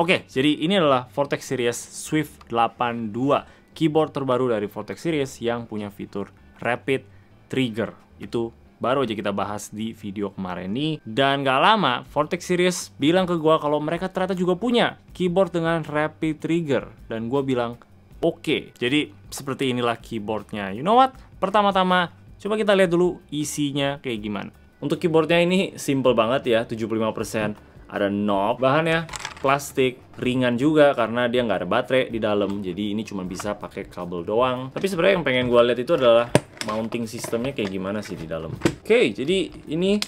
Oke, jadi ini adalah Vortex Series Swift 82, keyboard terbaru dari Vortex Series yang punya fitur Rapid Trigger. Itu baru aja kita bahas di video kemarin nih. Dan gak lama, Vortex Series bilang ke gue kalau mereka ternyata juga punya keyboard dengan Rapid Trigger. Dan gue bilang, oke. Okay. Jadi, seperti inilah keyboardnya. You know what? Pertama-tama, coba kita lihat dulu isinya kayak gimana. Untuk keyboardnya ini simple banget ya, 75% ada knob. Bahannya plastik, ringan juga karena dia nggak ada baterai di dalam. Jadi ini cuma bisa pakai kabel doang. Tapi sebenarnya yang pengen gue lihat itu adalah mounting sistemnya kayak gimana sih di dalam. Oke, okay, jadi ini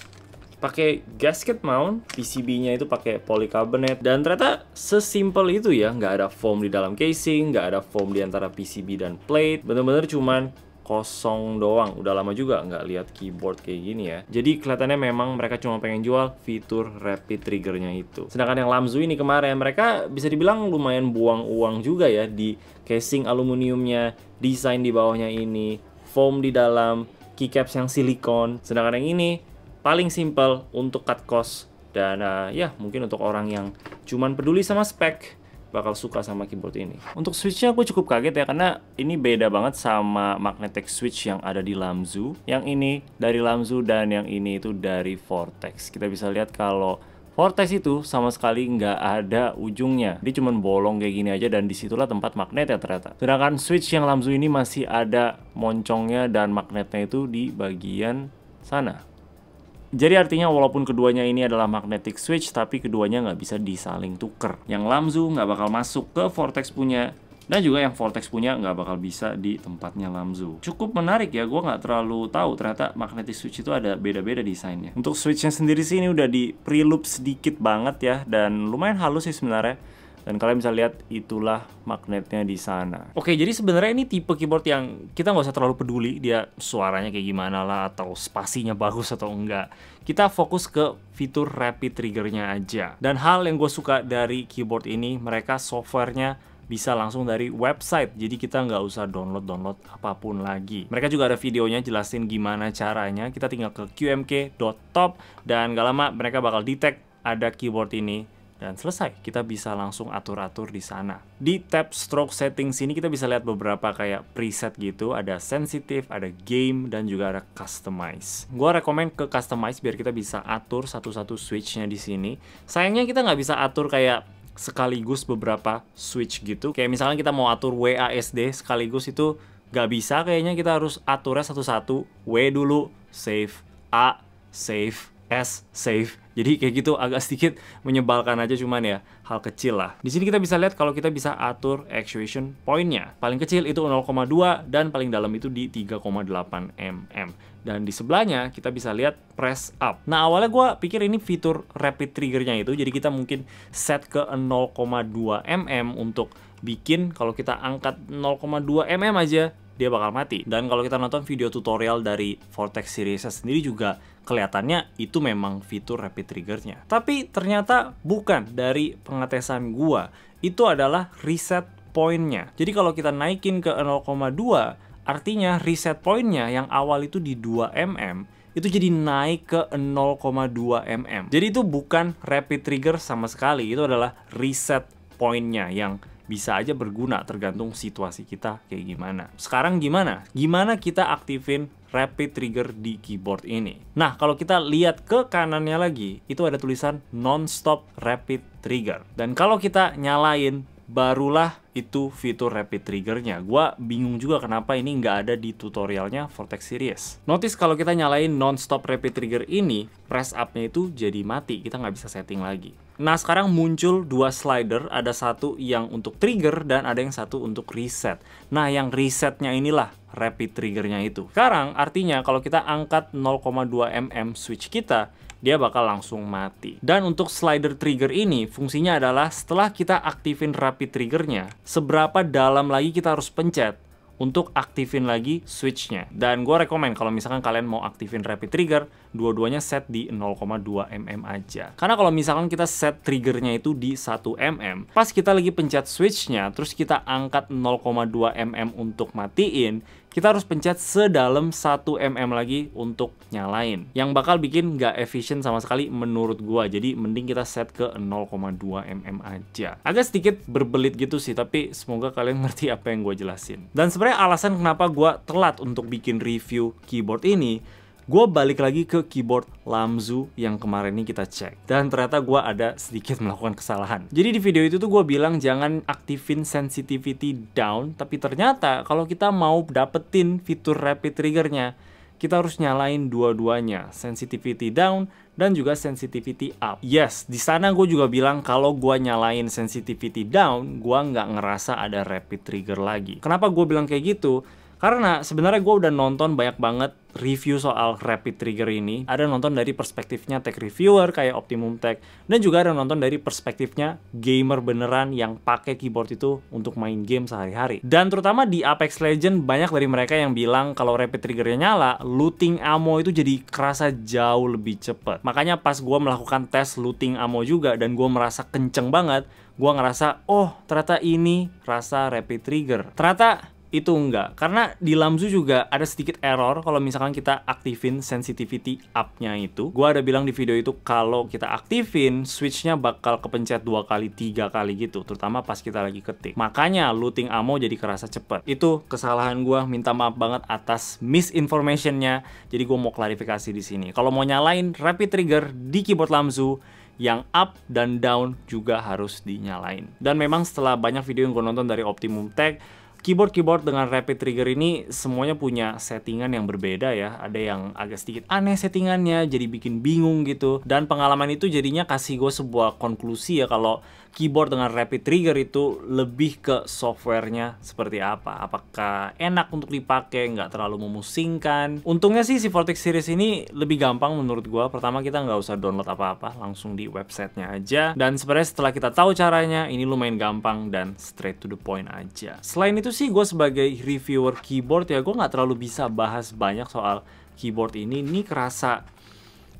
pakai gasket mount, PCB-nya itu pakai polycarbonate dan ternyata sesimpel itu ya, nggak ada foam di dalam casing, nggak ada foam di antara PCB dan plate, bener-bener cuman kosong doang. Udah lama juga nggak lihat keyboard kayak gini ya. Jadi kelihatannya memang mereka cuma pengen jual fitur rapid triggernya itu. Sedangkan yang Lamzu ini kemarin mereka bisa dibilang lumayan buang uang juga ya di casing aluminiumnya, desain di bawahnya ini, foam di dalam, keycaps yang silikon. Sedangkan yang ini paling simple untuk cut cost dan uh, ya mungkin untuk orang yang cuman peduli sama spek bakal suka sama keyboard ini. Untuk switchnya aku cukup kaget ya karena ini beda banget sama magnetic switch yang ada di Lamzu. Yang ini dari Lamzu dan yang ini itu dari Vortex. Kita bisa lihat kalau Vortex itu sama sekali nggak ada ujungnya. Dia cuma bolong kayak gini aja dan disitulah tempat magnet ya ternyata. Sedangkan switch yang Lamzu ini masih ada moncongnya dan magnetnya itu di bagian sana. Jadi artinya walaupun keduanya ini adalah magnetic switch, tapi keduanya nggak bisa disaling tuker. Yang Lamzu nggak bakal masuk ke vortex punya dan juga yang Vortex punya nggak bakal bisa di tempatnya Lamzu. Cukup menarik ya, gue nggak terlalu tahu ternyata magnetic switch itu ada beda-beda desainnya. Untuk switchnya sendiri sih ini udah di pre sedikit banget ya, dan lumayan halus sih sebenarnya dan kalian bisa lihat itulah magnetnya di sana. Oke, jadi sebenarnya ini tipe keyboard yang kita nggak usah terlalu peduli dia suaranya kayak gimana lah atau spasinya bagus atau enggak. Kita fokus ke fitur rapid triggernya aja. Dan hal yang gue suka dari keyboard ini, mereka softwarenya bisa langsung dari website jadi kita nggak usah download download apapun lagi mereka juga ada videonya jelasin gimana caranya kita tinggal ke qmk.top dan nggak lama mereka bakal detect ada keyboard ini dan selesai. Kita bisa langsung atur-atur di sana. Di tab stroke settings ini kita bisa lihat beberapa kayak preset gitu, ada sensitive, ada game, dan juga ada customize. Gua rekomend ke customize biar kita bisa atur satu-satu switchnya di sini. Sayangnya kita nggak bisa atur kayak sekaligus beberapa switch gitu. Kayak misalnya kita mau atur WASD sekaligus itu nggak bisa kayaknya kita harus aturnya satu-satu. W dulu, save, A, save, S, save, jadi kayak gitu agak sedikit menyebalkan aja cuman ya hal kecil lah. Di sini kita bisa lihat kalau kita bisa atur actuation pointnya. Paling kecil itu 0,2 dan paling dalam itu di 3,8 mm. Dan di sebelahnya kita bisa lihat press up. Nah awalnya gue pikir ini fitur rapid triggernya itu jadi kita mungkin set ke 0,2 mm untuk bikin kalau kita angkat 0,2 mm aja dia bakal mati. Dan kalau kita nonton video tutorial dari Vortex Series sendiri juga kelihatannya itu memang fitur rapid triggernya. Tapi ternyata bukan dari pengetesan gua. Itu adalah reset pointnya. Jadi kalau kita naikin ke 0,2, artinya reset pointnya yang awal itu di 2 mm, itu jadi naik ke 0,2 mm. Jadi itu bukan rapid trigger sama sekali, itu adalah reset pointnya yang bisa aja berguna tergantung situasi kita kayak gimana. Sekarang gimana? Gimana kita aktifin rapid trigger di keyboard ini? Nah, kalau kita lihat ke kanannya lagi, itu ada tulisan non-stop rapid trigger. Dan kalau kita nyalain, barulah itu fitur rapid triggernya. Gua bingung juga kenapa ini nggak ada di tutorialnya Vortex Series. Notice kalau kita nyalain non-stop rapid trigger ini, press up-nya itu jadi mati, kita nggak bisa setting lagi. Nah sekarang muncul dua slider, ada satu yang untuk trigger dan ada yang satu untuk reset. Nah yang resetnya inilah rapid triggernya itu. Sekarang artinya kalau kita angkat 0,2 mm switch kita, dia bakal langsung mati. Dan untuk slider trigger ini fungsinya adalah setelah kita aktifin rapid triggernya, seberapa dalam lagi kita harus pencet untuk aktifin lagi switchnya. Dan gue rekomen kalau misalkan kalian mau aktifin rapid trigger, dua-duanya set di 0,2 mm aja. Karena kalau misalkan kita set triggernya itu di 1 mm, pas kita lagi pencet switchnya, terus kita angkat 0,2 mm untuk matiin, kita harus pencet sedalam 1 mm lagi untuk nyalain. Yang bakal bikin nggak efisien sama sekali menurut gua. Jadi mending kita set ke 0,2 mm aja. Agak sedikit berbelit gitu sih, tapi semoga kalian ngerti apa yang gue jelasin. Dan sebenarnya alasan kenapa gua telat untuk bikin review keyboard ini gue balik lagi ke keyboard Lamzu yang kemarin ini kita cek. Dan ternyata gue ada sedikit melakukan kesalahan. Jadi di video itu tuh gue bilang jangan aktifin sensitivity down, tapi ternyata kalau kita mau dapetin fitur rapid triggernya, kita harus nyalain dua-duanya, sensitivity down dan juga sensitivity up. Yes, di sana gue juga bilang kalau gue nyalain sensitivity down, gue nggak ngerasa ada rapid trigger lagi. Kenapa gue bilang kayak gitu? Karena sebenarnya gue udah nonton banyak banget review soal Rapid Trigger ini. Ada nonton dari perspektifnya tech reviewer kayak Optimum Tech. Dan juga ada nonton dari perspektifnya gamer beneran yang pakai keyboard itu untuk main game sehari-hari. Dan terutama di Apex Legend banyak dari mereka yang bilang kalau Rapid Triggernya nyala, looting ammo itu jadi kerasa jauh lebih cepet. Makanya pas gue melakukan tes looting ammo juga dan gue merasa kenceng banget, gue ngerasa, oh ternyata ini rasa Rapid Trigger. Ternyata itu enggak karena di Lamzu juga ada sedikit error kalau misalkan kita aktifin sensitivity up-nya itu gua ada bilang di video itu kalau kita aktifin switchnya bakal kepencet dua kali tiga kali gitu terutama pas kita lagi ketik makanya looting ammo jadi kerasa cepet itu kesalahan gua minta maaf banget atas misinformationnya jadi gua mau klarifikasi di sini kalau mau nyalain rapid trigger di keyboard Lamzu yang up dan down juga harus dinyalain dan memang setelah banyak video yang gue nonton dari Optimum Tech keyboard-keyboard dengan rapid trigger ini semuanya punya settingan yang berbeda ya. Ada yang agak sedikit aneh settingannya, jadi bikin bingung gitu. Dan pengalaman itu jadinya kasih gue sebuah konklusi ya kalau keyboard dengan rapid trigger itu lebih ke softwarenya seperti apa. Apakah enak untuk dipakai, nggak terlalu memusingkan. Untungnya sih si Vortex Series ini lebih gampang menurut gue. Pertama kita nggak usah download apa-apa, langsung di websitenya aja. Dan sebenarnya setelah kita tahu caranya, ini lumayan gampang dan straight to the point aja. Selain itu sih gue sebagai reviewer keyboard ya gue nggak terlalu bisa bahas banyak soal keyboard ini. Ini kerasa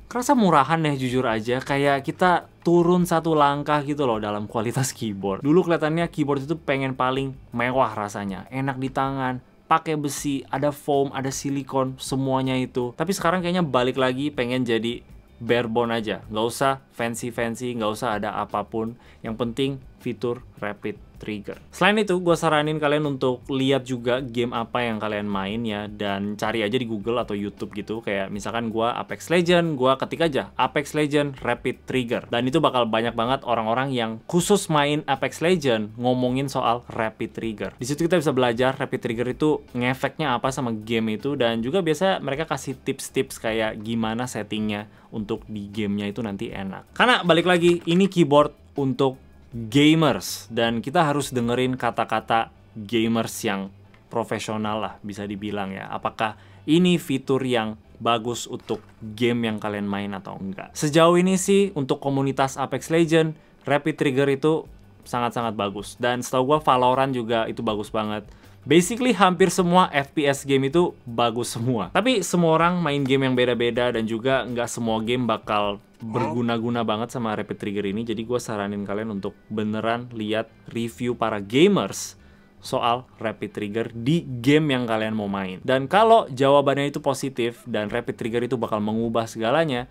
kerasa murahan ya jujur aja. Kayak kita turun satu langkah gitu loh dalam kualitas keyboard. Dulu kelihatannya keyboard itu pengen paling mewah rasanya, enak di tangan, pakai besi, ada foam, ada silikon, semuanya itu. Tapi sekarang kayaknya balik lagi pengen jadi barebone aja, nggak usah fancy-fancy, nggak usah ada apapun. Yang penting fitur rapid Trigger. Selain itu, gue saranin kalian untuk lihat juga game apa yang kalian main ya, dan cari aja di Google atau YouTube gitu, kayak misalkan gue Apex Legend, gue ketik aja Apex Legend Rapid Trigger. Dan itu bakal banyak banget orang-orang yang khusus main Apex Legend ngomongin soal Rapid Trigger. Di situ kita bisa belajar Rapid Trigger itu ngefeknya apa sama game itu, dan juga biasa mereka kasih tips-tips kayak gimana settingnya untuk di gamenya itu nanti enak. Karena balik lagi, ini keyboard untuk gamers dan kita harus dengerin kata-kata gamers yang profesional lah bisa dibilang ya. Apakah ini fitur yang bagus untuk game yang kalian main atau enggak. Sejauh ini sih untuk komunitas Apex Legends Rapid Trigger itu sangat-sangat bagus dan setahu gua Valorant juga itu bagus banget basically hampir semua FPS game itu bagus semua. Tapi semua orang main game yang beda-beda dan juga nggak semua game bakal berguna-guna banget sama Rapid Trigger ini. Jadi gue saranin kalian untuk beneran lihat review para gamers soal rapid trigger di game yang kalian mau main. Dan kalau jawabannya itu positif dan rapid trigger itu bakal mengubah segalanya,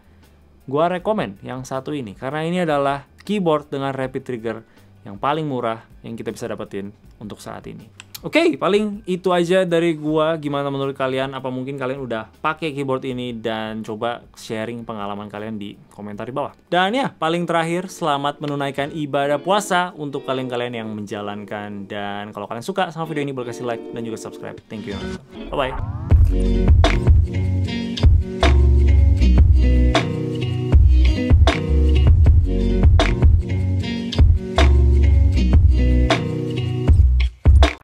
gue rekomen yang satu ini karena ini adalah keyboard dengan rapid trigger yang paling murah yang kita bisa dapetin untuk saat ini. Oke, okay, paling itu aja dari gua. Gimana menurut kalian? Apa mungkin kalian udah pakai keyboard ini dan coba sharing pengalaman kalian di komentar di bawah. Dan ya, paling terakhir, selamat menunaikan ibadah puasa untuk kalian-kalian yang menjalankan. Dan kalau kalian suka sama video ini, boleh kasih like dan juga subscribe. Thank you. Bye-bye.